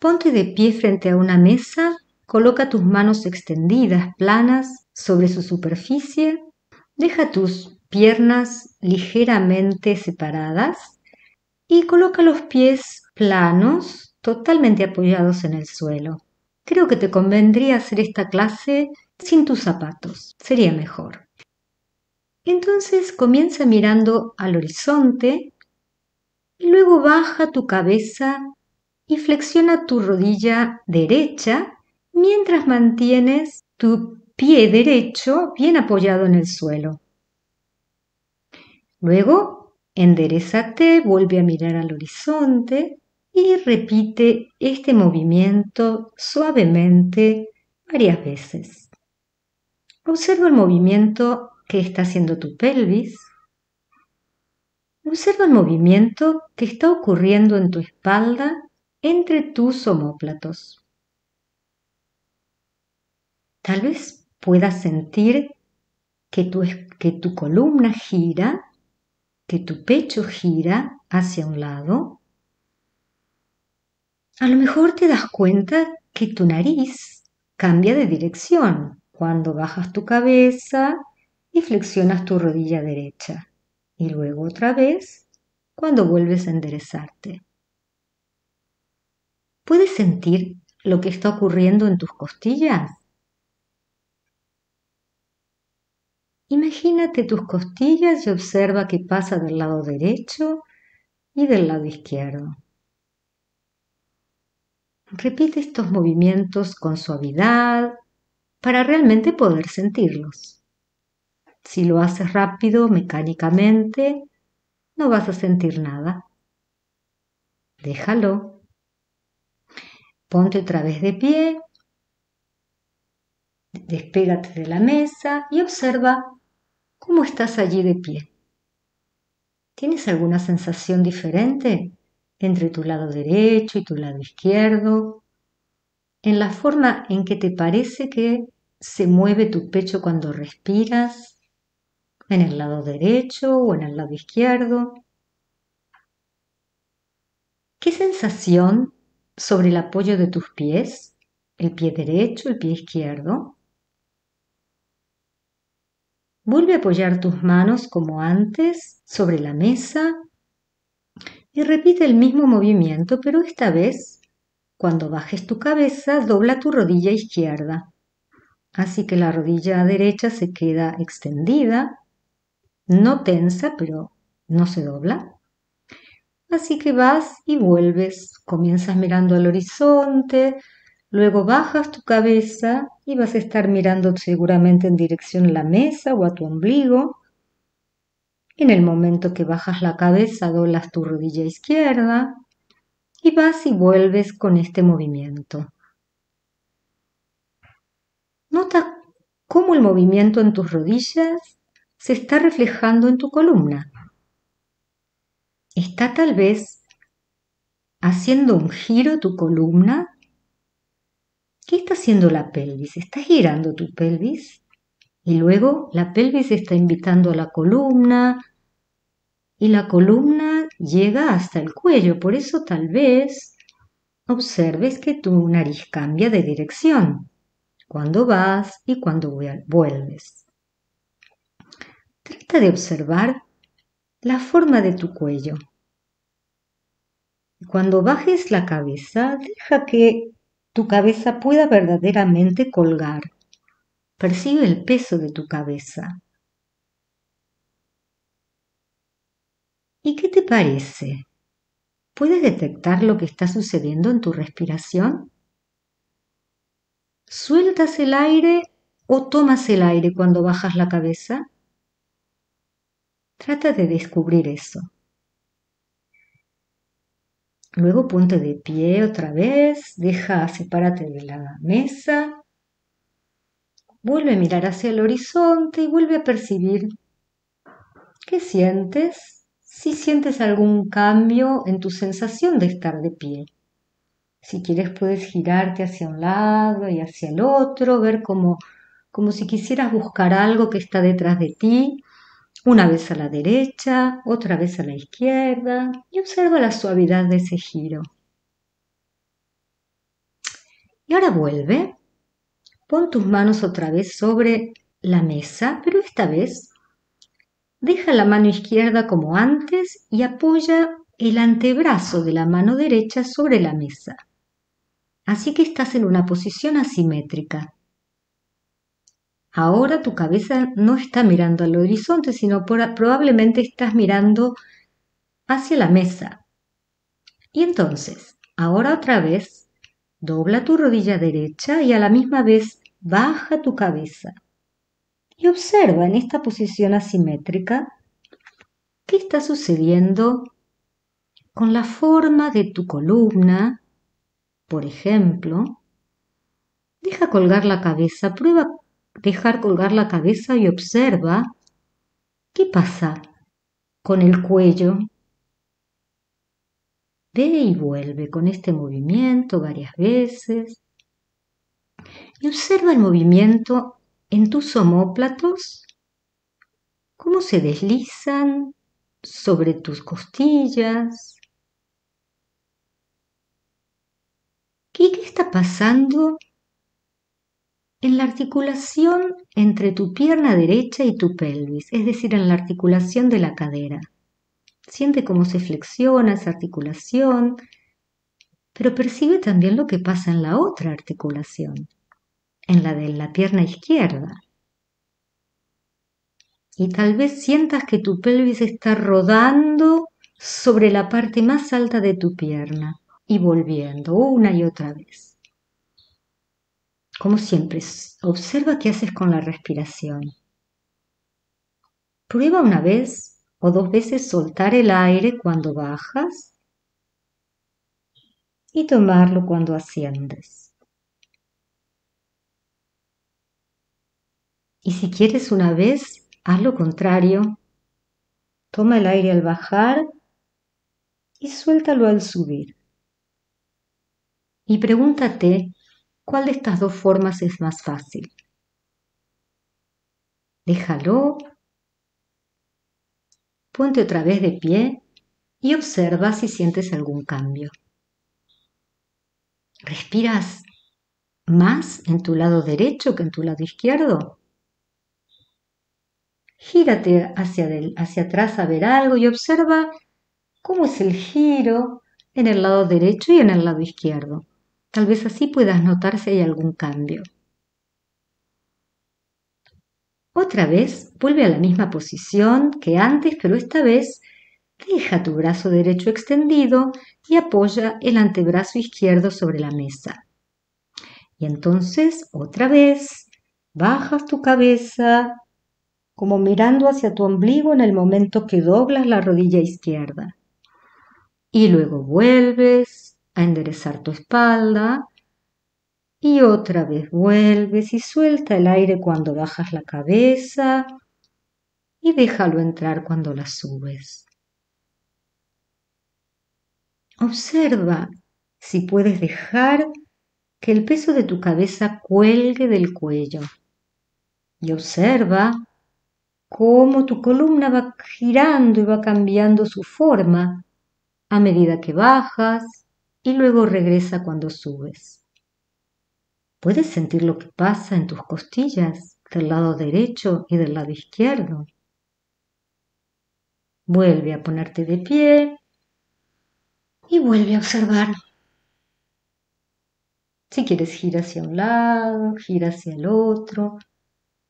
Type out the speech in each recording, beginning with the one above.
Ponte de pie frente a una mesa, coloca tus manos extendidas, planas, sobre su superficie, deja tus piernas ligeramente separadas y coloca los pies planos, totalmente apoyados en el suelo. Creo que te convendría hacer esta clase sin tus zapatos, sería mejor. Entonces comienza mirando al horizonte y luego baja tu cabeza y flexiona tu rodilla derecha mientras mantienes tu pie derecho bien apoyado en el suelo. Luego, enderezate, vuelve a mirar al horizonte y repite este movimiento suavemente varias veces. Observa el movimiento que está haciendo tu pelvis. Observa el movimiento que está ocurriendo en tu espalda entre tus omóplatos. Tal vez puedas sentir que tu, que tu columna gira, que tu pecho gira hacia un lado. A lo mejor te das cuenta que tu nariz cambia de dirección cuando bajas tu cabeza y flexionas tu rodilla derecha y luego otra vez cuando vuelves a enderezarte. ¿Puedes sentir lo que está ocurriendo en tus costillas? Imagínate tus costillas y observa que pasa del lado derecho y del lado izquierdo. Repite estos movimientos con suavidad para realmente poder sentirlos. Si lo haces rápido, mecánicamente, no vas a sentir nada. Déjalo. Ponte otra vez de pie, despégate de la mesa y observa cómo estás allí de pie. ¿Tienes alguna sensación diferente entre tu lado derecho y tu lado izquierdo? ¿En la forma en que te parece que se mueve tu pecho cuando respiras? ¿En el lado derecho o en el lado izquierdo? ¿Qué sensación sobre el apoyo de tus pies, el pie derecho, el pie izquierdo. Vuelve a apoyar tus manos como antes sobre la mesa y repite el mismo movimiento, pero esta vez, cuando bajes tu cabeza, dobla tu rodilla izquierda. Así que la rodilla derecha se queda extendida, no tensa, pero no se dobla. Así que vas y vuelves. Comienzas mirando al horizonte, luego bajas tu cabeza y vas a estar mirando seguramente en dirección a la mesa o a tu ombligo. En el momento que bajas la cabeza, doblas tu rodilla izquierda y vas y vuelves con este movimiento. Nota cómo el movimiento en tus rodillas se está reflejando en tu columna. ¿Está tal vez haciendo un giro tu columna? ¿Qué está haciendo la pelvis? ¿Está girando tu pelvis? Y luego la pelvis está invitando a la columna y la columna llega hasta el cuello. Por eso tal vez observes que tu nariz cambia de dirección cuando vas y cuando vuelves. Trata de observar la forma de tu cuello. Cuando bajes la cabeza, deja que tu cabeza pueda verdaderamente colgar. Percibe el peso de tu cabeza. ¿Y qué te parece? ¿Puedes detectar lo que está sucediendo en tu respiración? ¿Sueltas el aire o tomas el aire cuando bajas la cabeza? Trata de descubrir eso. Luego ponte de pie otra vez, deja, sepárate de la mesa, vuelve a mirar hacia el horizonte y vuelve a percibir qué sientes, si sientes algún cambio en tu sensación de estar de pie. Si quieres puedes girarte hacia un lado y hacia el otro, ver como, como si quisieras buscar algo que está detrás de ti una vez a la derecha, otra vez a la izquierda y observa la suavidad de ese giro. Y ahora vuelve. Pon tus manos otra vez sobre la mesa, pero esta vez deja la mano izquierda como antes y apoya el antebrazo de la mano derecha sobre la mesa. Así que estás en una posición asimétrica. Ahora tu cabeza no está mirando al horizonte, sino probablemente estás mirando hacia la mesa. Y entonces, ahora otra vez, dobla tu rodilla derecha y a la misma vez baja tu cabeza. Y observa en esta posición asimétrica qué está sucediendo con la forma de tu columna, por ejemplo. Deja colgar la cabeza, prueba dejar colgar la cabeza y observa qué pasa con el cuello. Ve y vuelve con este movimiento varias veces y observa el movimiento en tus homóplatos, cómo se deslizan sobre tus costillas. ¿Qué, qué está pasando en la articulación entre tu pierna derecha y tu pelvis, es decir, en la articulación de la cadera. Siente cómo se flexiona esa articulación, pero percibe también lo que pasa en la otra articulación, en la de la pierna izquierda. Y tal vez sientas que tu pelvis está rodando sobre la parte más alta de tu pierna y volviendo una y otra vez. Como siempre, observa qué haces con la respiración. Prueba una vez o dos veces soltar el aire cuando bajas y tomarlo cuando asciendes. Y si quieres una vez, haz lo contrario. Toma el aire al bajar y suéltalo al subir. Y pregúntate ¿Cuál de estas dos formas es más fácil? Déjalo. Ponte otra vez de pie y observa si sientes algún cambio. ¿Respiras más en tu lado derecho que en tu lado izquierdo? Gírate hacia, hacia atrás a ver algo y observa cómo es el giro en el lado derecho y en el lado izquierdo. Tal vez así puedas notar si hay algún cambio. Otra vez, vuelve a la misma posición que antes, pero esta vez deja tu brazo derecho extendido y apoya el antebrazo izquierdo sobre la mesa. Y entonces, otra vez, bajas tu cabeza como mirando hacia tu ombligo en el momento que doblas la rodilla izquierda. Y luego vuelves a enderezar tu espalda y otra vez vuelves y suelta el aire cuando bajas la cabeza y déjalo entrar cuando la subes. Observa si puedes dejar que el peso de tu cabeza cuelgue del cuello y observa cómo tu columna va girando y va cambiando su forma a medida que bajas y luego regresa cuando subes. ¿Puedes sentir lo que pasa en tus costillas del lado derecho y del lado izquierdo? Vuelve a ponerte de pie y vuelve a observar. Si quieres, gira hacia un lado, gira hacia el otro.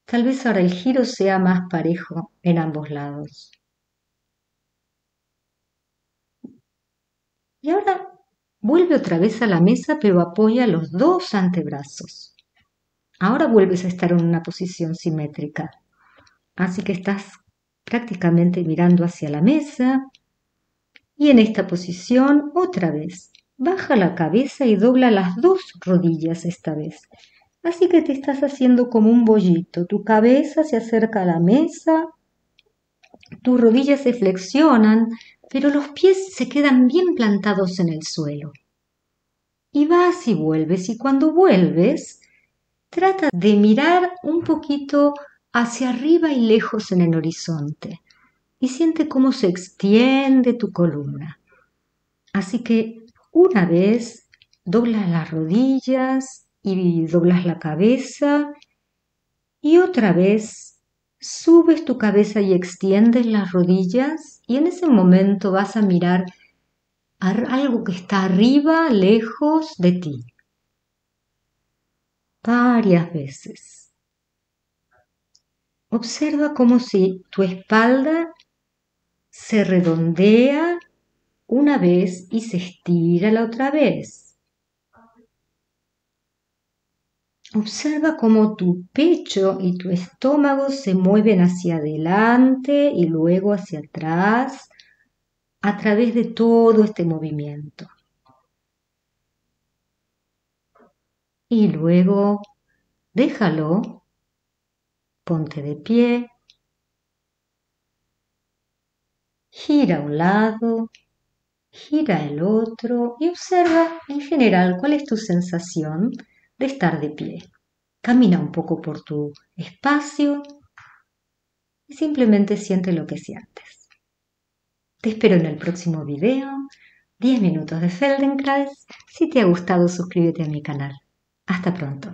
Tal vez ahora el giro sea más parejo en ambos lados. Y ahora Vuelve otra vez a la mesa, pero apoya los dos antebrazos. Ahora vuelves a estar en una posición simétrica. Así que estás prácticamente mirando hacia la mesa. Y en esta posición, otra vez, baja la cabeza y dobla las dos rodillas esta vez. Así que te estás haciendo como un bollito. Tu cabeza se acerca a la mesa, tus rodillas se flexionan pero los pies se quedan bien plantados en el suelo. Y vas y vuelves, y cuando vuelves, trata de mirar un poquito hacia arriba y lejos en el horizonte, y siente cómo se extiende tu columna. Así que una vez doblas las rodillas y doblas la cabeza, y otra vez subes tu cabeza y extiendes las rodillas y en ese momento vas a mirar algo que está arriba, lejos de ti. Varias veces. Observa como si tu espalda se redondea una vez y se estira la otra vez. Observa cómo tu pecho y tu estómago se mueven hacia adelante y luego hacia atrás a través de todo este movimiento. Y luego déjalo, ponte de pie, gira a un lado, gira el otro y observa en general cuál es tu sensación de estar de pie. Camina un poco por tu espacio y simplemente siente lo que sientes. Te espero en el próximo video. 10 minutos de Feldenkrais. Si te ha gustado, suscríbete a mi canal. Hasta pronto.